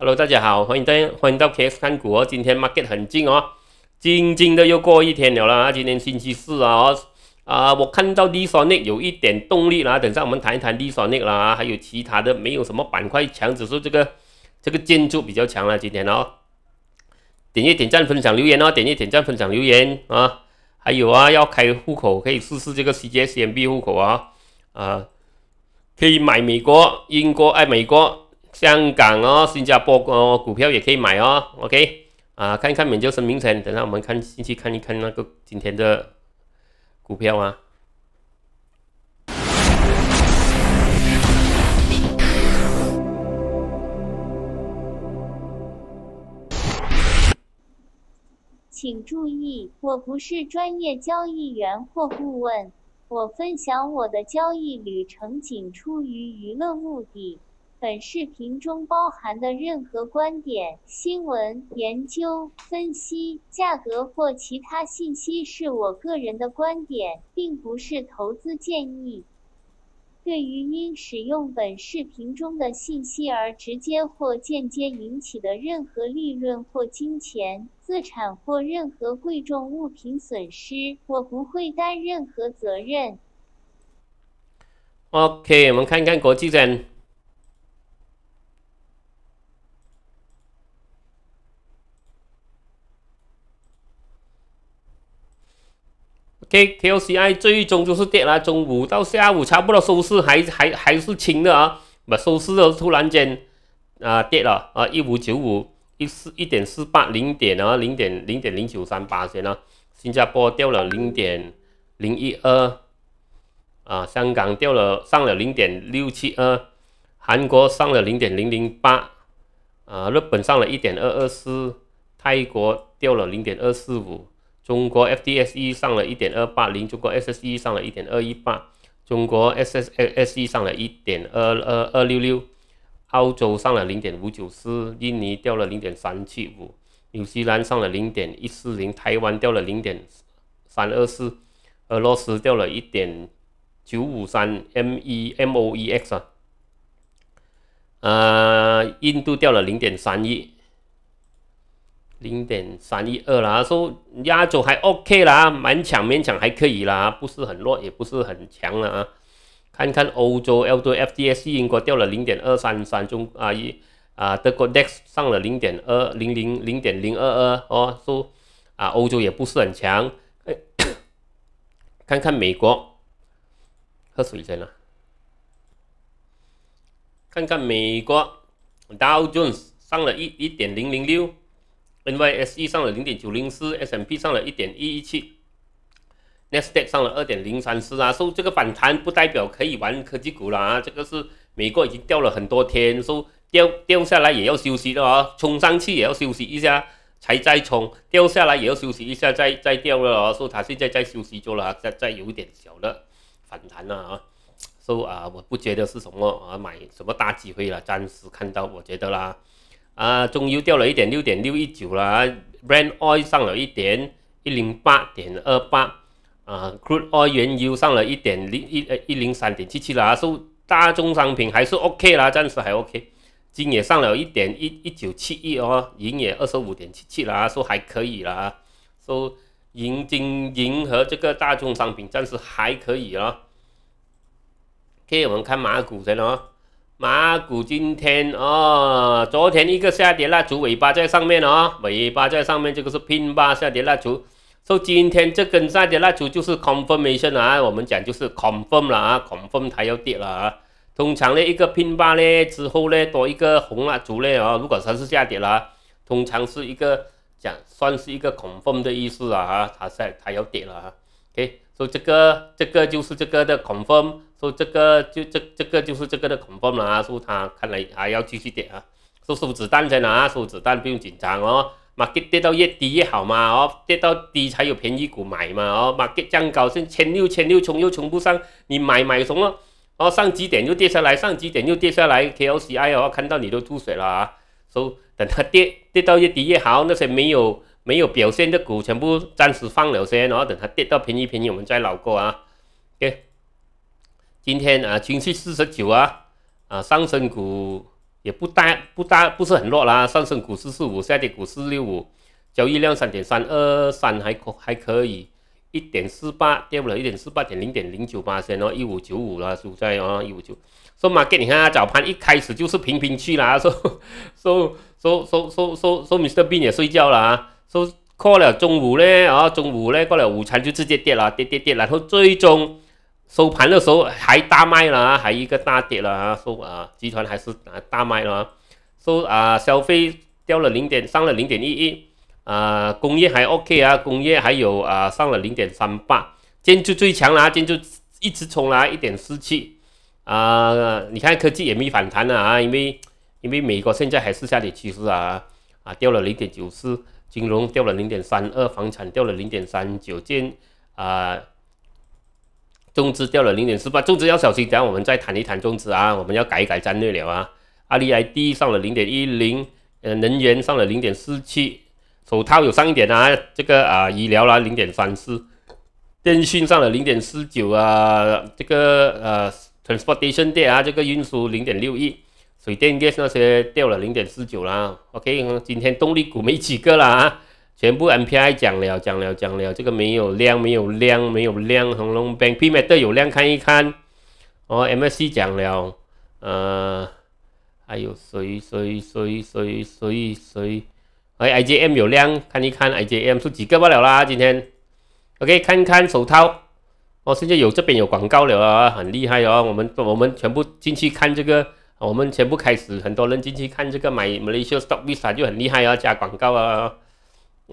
Hello，大家好，欢迎家，欢迎到 KS 看股哦。今天 market 很静哦，静静的又过一天了啦。今天星期四啊，啊，我看到 n i s o n i c 有一点动力啦。等下我们谈一谈 n i s o n i c 啦，还有其他的没有什么板块强，只是这个这个建筑比较强了今天哦。点一点赞、分享、留言哦。点一点赞、分享、留言啊。还有啊，要开户口可以试试这个 CGSMB 户口啊，啊，可以买美国、英国，爱美国。香港哦，新加坡哦，股票也可以买哦。OK，啊，看一看免教授名称。等下我们看进去看一看那个今天的股票啊。请注意，我不是专业交易员或顾问，我分享我的交易旅程仅出于娱乐目的。本视频中包含的任何观点、新闻、研究、分析、价格或其他信息是我个人的观点，并不是投资建议。对于因使用本视频中的信息而直接或间接引起的任何利润或金钱、资产或任何贵重物品损失，我不会担任何责任。OK，我们看看国际站。K K O C I 最终就是跌啦，中午到下午差不多收市还还还是晴的啊，不收市了突然间啊跌了啊，一五九五一四一点四八零点啊零点零点零九三八先啊，新加坡掉了零点零一二啊，香港掉了上了零点六七二，韩国上了零点零零八啊，日本上了一点二二四，泰国掉了零点二四五。中国 FDSE 上了一点二八零，中国 SSE 上了一点二一八，中国 SSE s 上了一点二二二六六，澳洲上了零点五九四，印尼掉了零点三七五，纽西兰上了零点一四零，台湾掉了零点三二四，俄罗斯掉了一点九五三，M E M O E X 啊，呃，印度掉了零点三一。零点三一二啦，说亚洲还 OK 啦，满强勉强还可以啦，不是很弱，也不是很强了啊。看看欧洲，欧洲 FTSE 英国掉了零点二三三，中啊一啊德国 DAX 上了零点二零零零点零二二哦，说啊欧洲也不是很强。看看美国，喝水在哪？看看美国 Dow Jones 上了一一点零零六。N Y S E 上了零点九零四，S M P 上了一点一一七，Nasdaq 上了二点零三四啊！说这个反弹不代表可以玩科技股了啊！这个是美国已经掉了很多天，说掉掉下来也要休息的啊，冲上去也要休息一下才再冲，掉下来也要休息一下再再掉了啊！说它现在在休息中了，再再有一点小的反弹了啊！说啊，我不觉得是什么啊，买什么大机会了，暂时看到我觉得啦。啊，中油掉了一点六点六一九了，Brent oil 上了一点一零八点二八，啊，crude oil 原油上了一点零一呃一零三点七七了，说大众商品还是 OK 啦，暂时还 OK，金也上了一点一一九七一哦，银也二十五点七七了，说还可以了啊，说银金银和这个大众商品暂时还可以啦。OK，我们看马股的哦。马股今天哦，昨天一个下跌蜡烛尾巴在上面哦，尾巴在上面这个是拼吧下跌蜡烛。所以今天这根下跌蜡烛就是 confirmation 啊，我们讲就是 confirm 了啊，confirm 它要跌了啊。通常呢一个拼吧呢之后呢多一个红蜡烛呢啊，如果它是下跌了，通常是一个讲算是一个 confirm 的意思啊啊，它在它要跌了啊。OK，所以这个这个就是这个的 confirm。说这个就这这个就是这个的恐慌了，说他看来还要继续跌啊。说收子弹在哪？收子弹不用紧张哦，马跌跌到越低越好嘛哦，跌到低才有便宜股买嘛哦，马跌涨高先千六千六冲又冲不上，你买买什么？哦，上几点又跌下来，上几点又跌下来，K O C I 哦，看到你都吐血了啊。说等它跌跌到越低越好，那些没有没有表现的股全部暂时放了先，然后等它跌到便宜便宜我们再捞过啊。给。今天啊，情绪四十九啊，啊，上证股也不大不大不是很弱啦，上证股四四五，下跌股四六五，交易量三点三二三还可还可以，一点四八跌不了，一点四八点零点零九八先哦，一五九五啦，输在啊一五九，说嘛，给你看啊，早盘一开始就是平平去啦，说说说说说说说 m r B 也睡觉了啊，收破了，中午呢啊中午呢过了午餐就直接跌了，跌跌跌，然后最终。收盘的时候还大卖了啊，还一个大跌了啊，收啊集团还是啊大卖了啊，收啊消费掉了零点，上了零点一一，啊，工业还 OK 啊，工业还有啊上了零点三八，建筑最强啦、啊，建筑一直冲啊一点四七啊，你看科技也没反弹了啊，因为因为美国现在还是下跌趋势啊啊掉了零点九四，金融掉了零点三二，房产掉了零点三九，建啊。中资掉了零点四八，中资要小心。等下我们再谈一谈中资啊，我们要改一改战略了啊。阿里 I D 上了零点一零，呃，能源上了零点四七，手套有上一点啊。这个啊，医疗啦零点三四，电信上了零点四九啊。这个呃，transportation 电啊，这个运输零点六一，水电 gas 那些掉了零点四九啦。OK，今天动力股没几个啦啊。全部 NPI 讲了，讲了，讲了，这个没有量，没有量，没有量，红龙兵 PMA 都有量，看一看。哦，MSC 讲了，呃，还有谁谁谁谁谁谁，诶 IGM 有量，看一看 IGM 是几个不了啦？今天 OK，看一看手套。哦，现在有这边有广告了啊，很厉害哦，我们我们全部进去看这个，我们全部开始，很多人进去看这个买 Malaysia Stock Visa 就很厉害啊，加广告啊。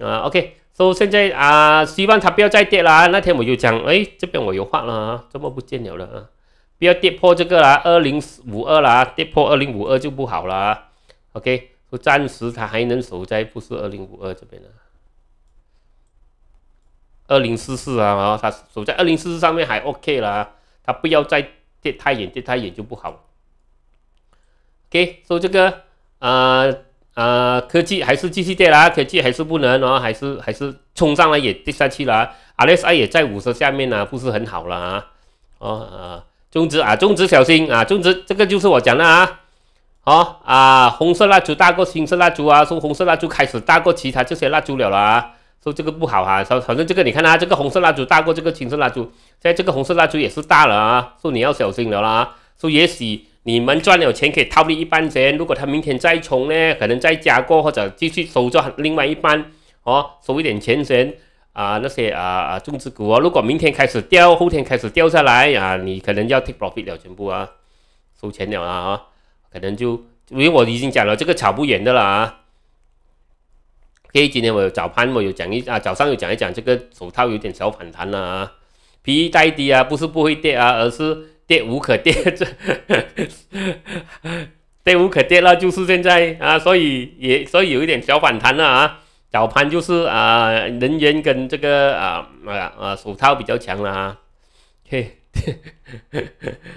啊，OK，so 现在啊，希望它不要再跌了。那天我就讲，哎，这边我又画了啊，怎么不见了了啊？不要跌破这个啦，二零五二啦，跌破二零五二就不好了。OK，暂时它还能守在不是二零五二这边了，二零四四啊，然后它守在二零四四上面还 OK 了，它不要再跌太远，跌太远就不好了。OK，so 这个啊。呃，科技还是继续跌啦，科技还是不能啊，还是还是冲上来也跌下去啦，RSI 也在五十下面呢，不是很好了啊。哦啊，中指啊，中指小心啊，中指这个就是我讲的啊。好啊，红色蜡烛大过青色蜡烛啊，从红色蜡烛开始大过其他这些蜡烛了啦啊，说这个不好啊，说反正这个你看啊，这个红色蜡烛大过这个青色蜡烛，现在这个红色蜡烛也是大了啊，说你要小心了啦啊，说也许。你们赚了钱可以套利一半钱，如果他明天再冲呢，可能再加过，或者继续收赚另外一半哦，收一点钱钱啊，那些啊啊中植股哦，如果明天开始掉，后天开始掉下来啊，你可能要 take profit 了全部啊，收钱了啊可能就因为我已经讲了这个炒不赢的了啊。可以，今天我有早盘我有讲一啊，早上有讲一讲这个手套有点小反弹了啊，皮带低啊，不是不会跌啊，而是。跌无可跌，这跌无可跌，了，就是现在啊，所以也所以有一点小反弹了啊。早盘就是啊，能源跟这个啊啊啊手套比较强了啊。嘿，k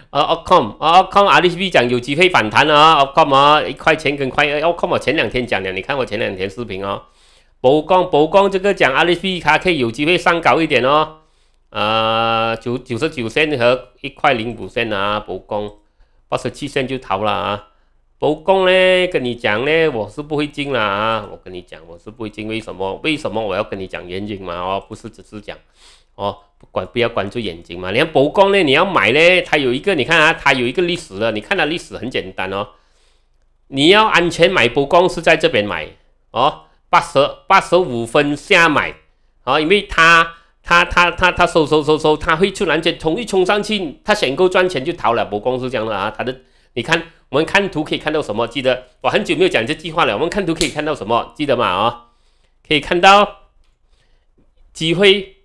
啊啊 com 啊 com，阿里 B 讲有机会反弹了啊，com 啊一块钱跟块啊 com 我前两天讲的，你看我前两天视频哦。宝钢宝钢这个讲阿里 B 它可以有机会上高一点哦。啊，九九十九线和一块零五线啊，博宫八十七线就逃了啊。博宫呢，跟你讲呢，我是不会进啦啊。我跟你讲，我是不会进，为什么？为什么我要跟你讲原因嘛？哦，不是只是讲哦，不管不要关注眼睛嘛。你看宝呢，你要买呢，它有一个你看啊，它有一个历史的，你看它历史很简单哦。你要安全买博宫是在这边买哦，八十八十五分下买哦，因为它。他他他他收收收收，他会突然间冲一冲上去，他想够赚钱就逃了，不光是这样的啊。他的，你看我们看图可以看到什么？记得我很久没有讲这句话了。我们看图可以看到什么？记得吗？啊，可以看到机会、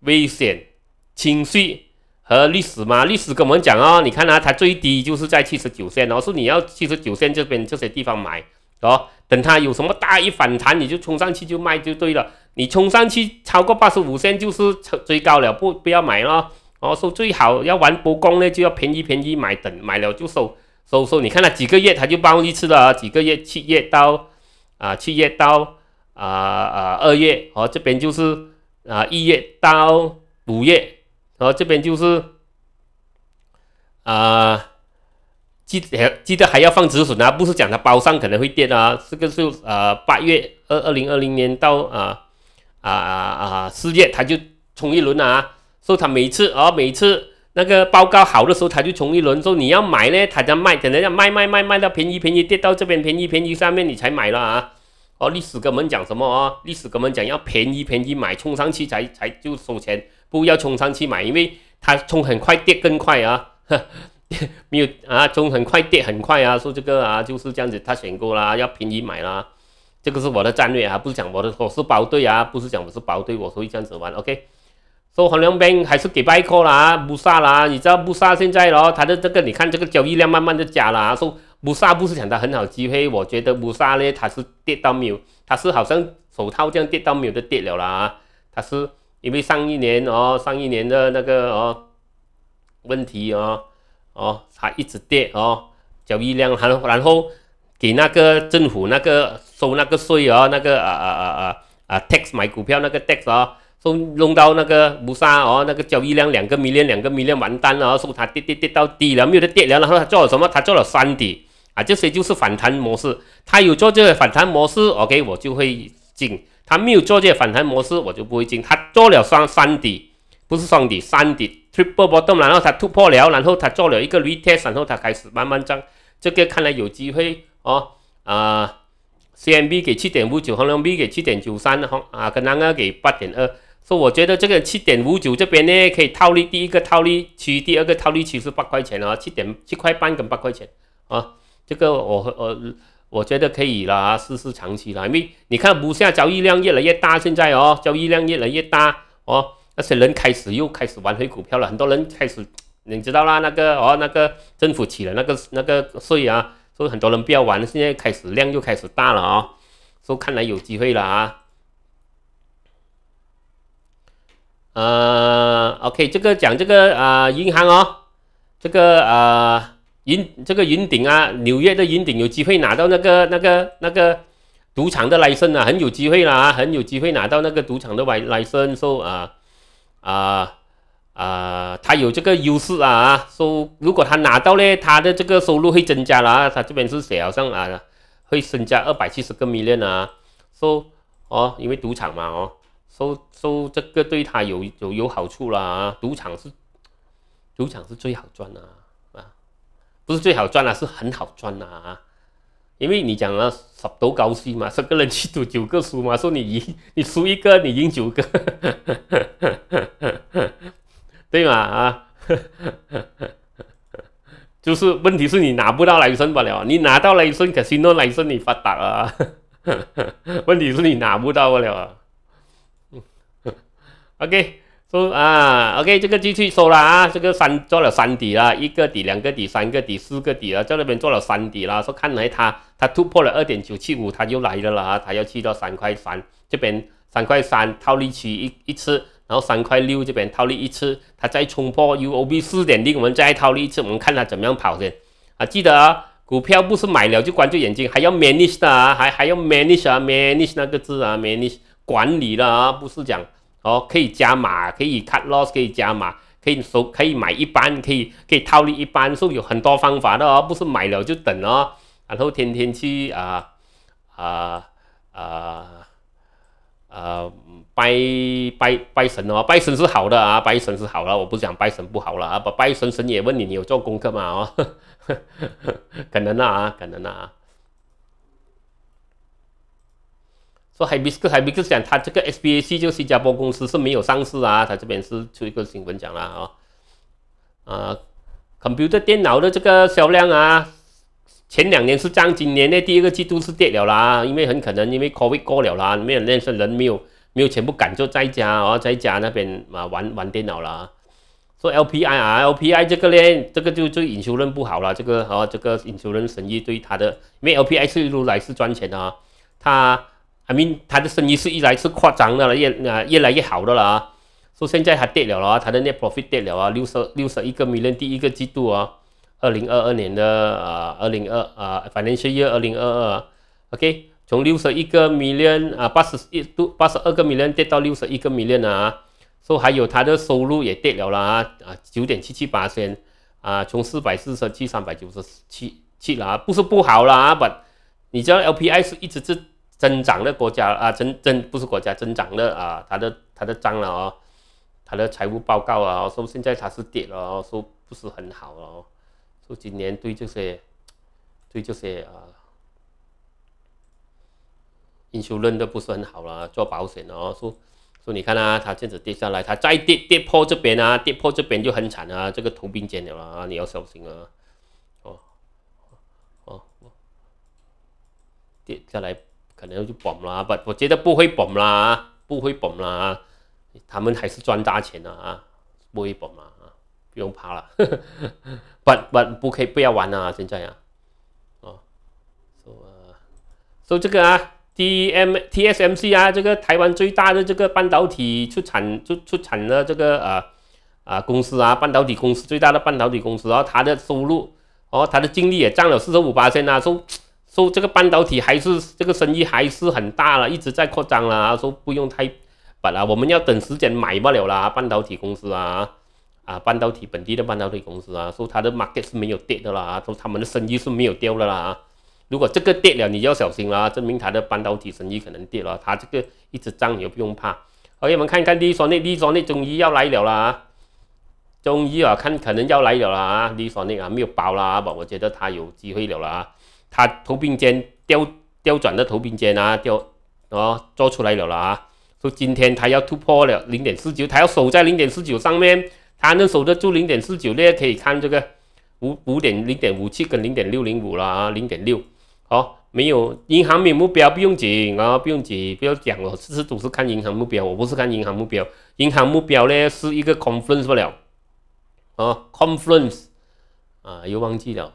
危险、情绪和历史嘛？历史跟我们讲哦，你看啊，它最低就是在七十九线后是你要七十九线这边这些地方买哦，等它有什么大一反弹，你就冲上去就卖就对了。你冲上去超过八十五线就是最高了，不不要买了。哦，说最好要玩波攻呢，就要便宜便宜买等买了就收收收。你看了几个月，它就包一次了几个月七月到啊，七月到啊啊二月，哦这边就是啊一月到五月，然后这边就是啊，记得记得还要放止损啊！不是讲它包上可能会跌啊，这个是啊八月二二零二零年到啊。啊啊啊！四月他就冲一轮啊，说他每次，啊，每次那个报告好的时候，他就冲一轮。说你要买呢，他在卖，等人家卖卖卖卖到便宜便宜跌到这边便宜便宜上面，你才买了啊！哦，历史跟我们讲什么啊？历史跟我们讲要便宜便宜买冲上去才才就收钱，不要冲上去买，因为它冲很快跌更快啊！没有啊，冲很快跌很快啊！说这个啊就是这样子，他选过啦，要便宜买啦。这个是我的战略啊，不是讲我的我是包队啊，不是讲我是包队，我会这样子玩。OK，说黄良斌还是给拜扣啦，不杀啦，你知道不杀现在咯，他的这个你看，这个交易量慢慢的加啦，说不杀不是讲到很好机会，我觉得不杀嘞，他是跌到没有，他是好像手套这样跌到没有的跌了啦他是因为上一年哦，上一年的那个哦问题哦哦他一直跌哦，交易量还然后。给那个政府那个收那个税啊，那个啊啊啊啊啊 tax 买股票那个 tax 啊，收弄到那个乌沙哦，那个交易量两个 million 两个 million 完蛋了，是不是跌跌跌到底了没有跌了？然后他做了什么？他做了三底啊，这些就是反弹模式。他有做这个反弹模式，OK 我就会进；他没有做这个反弹模式，我就不会进。他做了双三底，不是双底，三底 triple 波动，然后他突破了，然后他做了一个 retest，然后他开始慢慢涨。这个看来有机会。哦啊，CMB 给七点五九，恒隆 B 给七点九三，恒啊，跟南给八点二。所以我觉得这个七点五九这边呢，可以套利，第一个套利区，第二个套利区是八块钱哦，七点七块半跟八块钱啊，这个我我我觉得可以啦，试试长期啦。因为你看，不下交易量越来越大，现在哦，交易量越来越大哦，那些人开始又开始玩回股票了，很多人开始你知道啦，那个哦，那个政府起了那个那个税啊。所以很多人不要玩，现在开始量又开始大了啊！说看来有机会了啊！呃，OK，这个讲这个啊，银行哦，这个啊，银这个云顶啊，纽约的云顶有机会拿到那个那个那个赌场的莱盛啊，很有机会啦，很有机会拿到那个赌场的莱莱盛说啊啊。啊，他有这个优势啊！收，如果他拿到呢，他的这个收入会增加了啊。他这边是写好像啊，会增加二百七十个迷恋啊。收哦，因为赌场嘛哦，收收这个对他有有有好处啦啊！赌场是赌场是最好赚啊啊，不是最好赚啊，是很好赚啊！因为你讲了十赌高息嘛，十个人去赌九个输嘛，说你赢你输一个你赢九个。对嘛啊，就是问题是你拿不到来生不了，你拿到来生可惜那来生你发达了，问题是你拿不到不了。OK，说啊，OK，这个继续收了啊，这个三做了三底了，一个底、两个底、三个底、四个底了，在那边做了三底了。说看来他他突破了二点九七五，他又来了了啊，他要去到三块三，这边三块三套利区一一次。然后三块六这边套利一次，它再冲破 UOB 四点零，我们再套利一次，我们看它怎么样跑先啊！记得啊，股票不是买了就关住眼睛，还要 manage 啊，还还要 manage 啊，manage 那个字啊，manage 管理了啊，不是讲哦，可以加码，可以 cut loss，可以加码，可以收，可以买一般，可以可以套利一般，所以有很多方法的哦，不是买了就等哦，然后天天去啊啊啊。呃，拜拜拜神哦，拜神是好的啊，拜神是好了，我不想拜神不好了啊。不拜神，神也问你，你有做功课吗？哦，可能啊，可能啊。说海比斯 i s c u s 讲他这个 s b a c 就新加坡公司是没有上市啊，他这边是出一个新闻讲了啊。啊，computer 电脑的这个销量啊。前两年是涨，今年的第一个季度是跌了啦，因为很可能因为 COVID 过了啦，没有认识人没有没有全部赶就在家啊，在家那边啊玩玩电脑啦。说 LPI 啊，LPI 这个呢，这个就就引修人不好啦，这个和这个引修人生意对他的，因为 LPI 是一路来是赚钱的啊，他，I mean 他的生意是一来是扩张的了，越啊越来越好的了啊。现在他跌了啦，他的那 profit 跌了啊，六十六十一个 million 第一个季度啊。二零二二年的啊，二零二啊，financial year 二零二二，OK，从六十一个 million 啊，八十一度八十二个 million 跌到六十一个 million 啊，说还有它的收入也跌了啦啊，九点七七八千啊，从四百四十七三百九十七七了啊，不是不好了啊，不，你知道 LPI 是一直是增长的国家啊，增增不是国家增长的啊，它的它的涨了啊，它的财务报告啊，说现在它是跌了，说不是很好了。说今年对这些，对这些啊，因究论的不是很好了，做保险哦。说说你看啊，它这样子跌下来，它再跌跌破这边啊，跌破这边就很惨啊，这个头并肩了啊，你要小心啊。哦哦，跌下来可能就崩啦，不，我觉得不会崩啦，不会崩啦，他们还是赚大钱的啊，不会崩嘛，啊，不用怕了。不不不可以不要玩啊！现在啊，哦，所啊，so、这个啊，T M T S M C 啊，这个台湾最大的这个半导体出产，出出产了这个呃啊公司啊，半导体公司最大的半导体公司啊，它的收入哦，它的净利也占了四十五八千啊，说说这个半导体还是这个生意还是很大了，一直在扩张了啊，说不用太本来我们要等时间买不了啦，半导体公司啊。啊，半导体本地的半导体公司啊，说它的 market 是没有跌的啦，说他们的生意是没有掉的啦。如果这个跌了，你要小心啦，证明它的半导体生意可能跌了。它这个一直涨，你也不用怕。OK，我们看看利索内利索内终于要来了啦！终于啊，看可能要来了啦！利索内啊，没有包了啊，我觉得它有机会了啦。它头并肩，调调转的头并肩啊，调啊做出来了啦啊！说今天它要突破了零点四九，它要守在零点四九上面。还能守得住零点四九咧？可以看这个五五点零点五七跟零点六零五啦，啊零点六。好，没有银行没有目标，不用紧啊，不用紧，不要讲了。事实总是看银行目标，我不是看银行目标，银行目标咧是一个 conference 不了，哦 conference 啊，又忘记了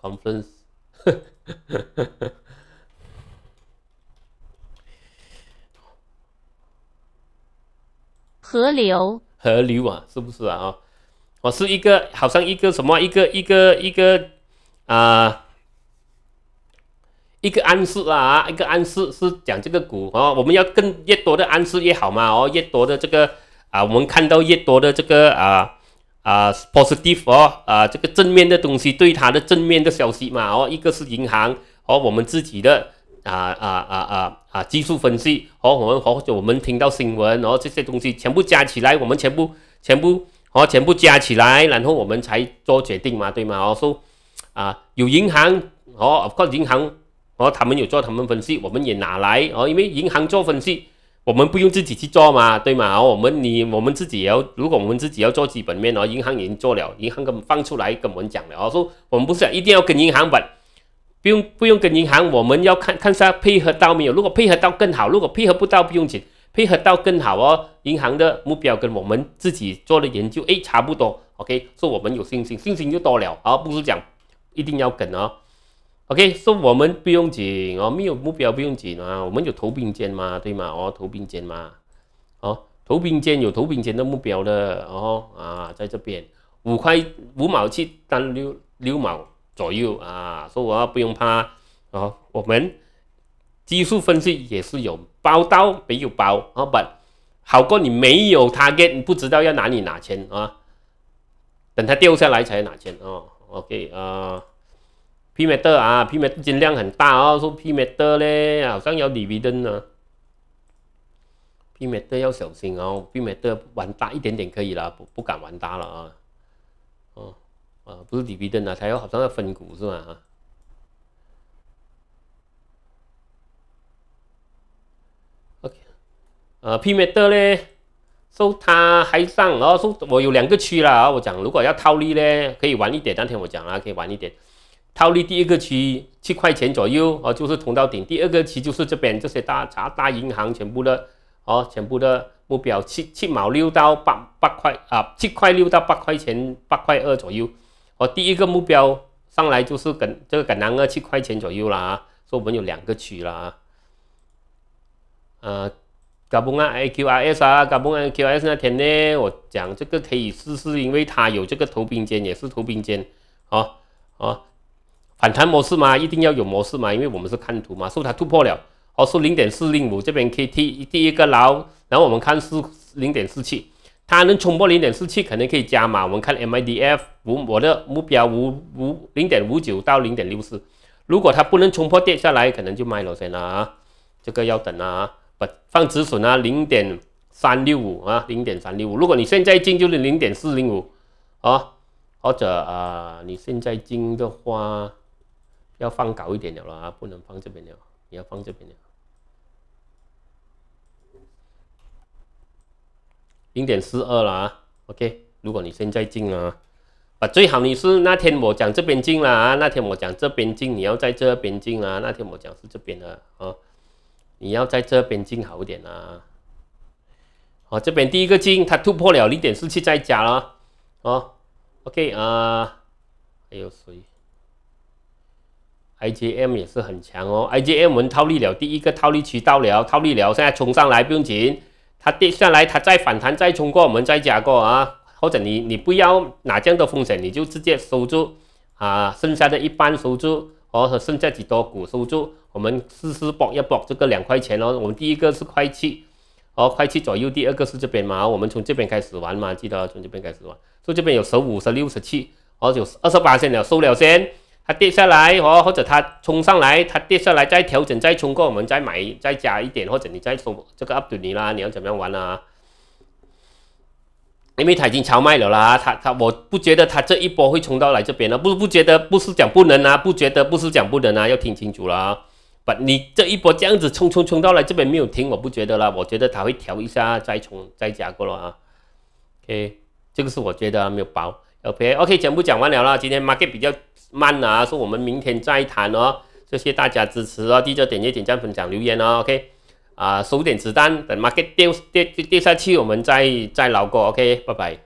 conference 河流。河流啊，是不是啊？哦，我是一个好像一个什么，一个一个一个啊，一个暗示啊，一个暗示是讲这个股哦。我们要更越多的暗示越好嘛？哦，越多的这个啊，我们看到越多的这个啊啊 positive 哦啊，这个正面的东西对它的正面的消息嘛？哦，一个是银行，哦，我们自己的。啊啊啊啊啊！技术分析和我们和我们听到新闻，然后这些东西全部加起来，我们全部全部哦全部加起来，然后我们才做决定嘛，对吗？哦说啊，有银行哦，各银行哦，他们有做他们分析，我们也拿来哦，因为银行做分析，我们不用自己去做嘛，对吗？哦，我们你我们自己要，如果我们自己要做基本面哦，银行已经做了，银行跟放出来跟我们讲了哦，说我们不是一定要跟银行买。不用不用跟银行，我们要看看下配合到没有。如果配合到更好，如果配合不到不用紧，配合到更好哦。银行的目标跟我们自己做的研究，哎，差不多。OK，说我们有信心，信心就多了，而不是讲一定要跟哦。OK，说我们不用紧哦，没有目标不用紧啊，我们有投并肩嘛，对吗？哦，投并肩嘛，哦，投并肩有投并肩的目标的哦啊，在这边五块五毛七当六六毛。左右啊，说我不用怕啊，我们技术分析也是有包到没有包啊，不，好过你没有 target，不知道要哪里拿钱啊，等它掉下来才拿钱哦。OK 啊，P meter 啊，P meter 金量很大哦，说 P meter 嘞，好像有 dividend 啊，P meter 要小心哦，P meter 玩大一点点可以了，不不敢玩大了啊。啊，不是底部灯啊，它有好像要分股是吗？OK，呃，P 美元咧，收它还上，然后说我有两个区啦我讲如果要套利呢，可以晚一点，当天我讲啦，可以晚一点。套利第一个区七块钱左右哦，就是通道顶；第二个区就是这边这些大、茶大银行全部的哦，全部的目标七七毛六到八八块啊，七块六到八块钱，八块二左右。我第一个目标上来就是跟这个跟南二七块钱左右了啊，说我们有两个区了啊，呃，嘎嘣啊，A Q R S 啊，嘎嘣啊，A Q R S 那天呢，我讲这个可以试试，因为它有这个头兵尖，也是头兵尖，哦哦，反弹模式嘛，一定要有模式嘛，因为我们是看图嘛，说它突破了，哦，说零点四零五这边可以第一个牢，然后我们看是零点四七。它能冲破零点四七，肯定可以加嘛？我们看 M I D F 我我的目标五五零点五九到零点六四。如果它不能冲破跌下来，可能就卖了先了啊。这个要等啊，不放止损啊，零点三六五啊，零点三六五。如果你现在进就是零点四零五啊，或者啊，你现在进的话要放高一点了啊，不能放这边了，你要放这边了。零点四二了啊，OK，如果你现在进啊，啊，最好你是那天我讲这边进啦啊，那天我讲这边进，你要在这边进啊，那天我讲是这边的啊，你要在这边进好一点啊。好，这边第一个进，它突破了零点四七再加了，哦，OK 啊，还有谁？IGM 也是很强哦，IGM 我们套利了，第一个套利渠道了，套利了，现在冲上来不用紧，它跌下来，它再反弹再冲过，我们再加过啊。或者你你不要拿这样的风险，你就直接收住啊。剩下的一半收住，哦，剩下几多股收住。我们试试搏一搏这个两块钱哦。我们第一个是快七，哦，快七左右。第二个是这边嘛，我们从这边开始玩嘛，记得从这边开始玩。就这边有收五十六十七，哦，有二十八先了收了先。它跌下来，哦，或者它冲上来，它跌下来再调整再冲过，我们再买再加一点，或者你再说这个 up 你啦，你要怎么样玩啊？因为它已经超卖了啦，它它我不觉得它这一波会冲到来这边了，不不觉得，不是讲不能啊，不觉得不是讲不能啊，要听清楚啊。把你这一波这样子冲冲冲到来这边没有停，我不觉得啦，我觉得它会调一下再冲再加过了啊。OK，这个是我觉得没有包。OK，OK，全部讲完了啦。今天 market 比较慢啊，说我们明天再谈哦。谢谢大家支持哦，记得点击点赞、分享、留言哦。OK，啊，收点子弹，等 market 跌跌跌下去，我们再再聊过。OK，拜拜。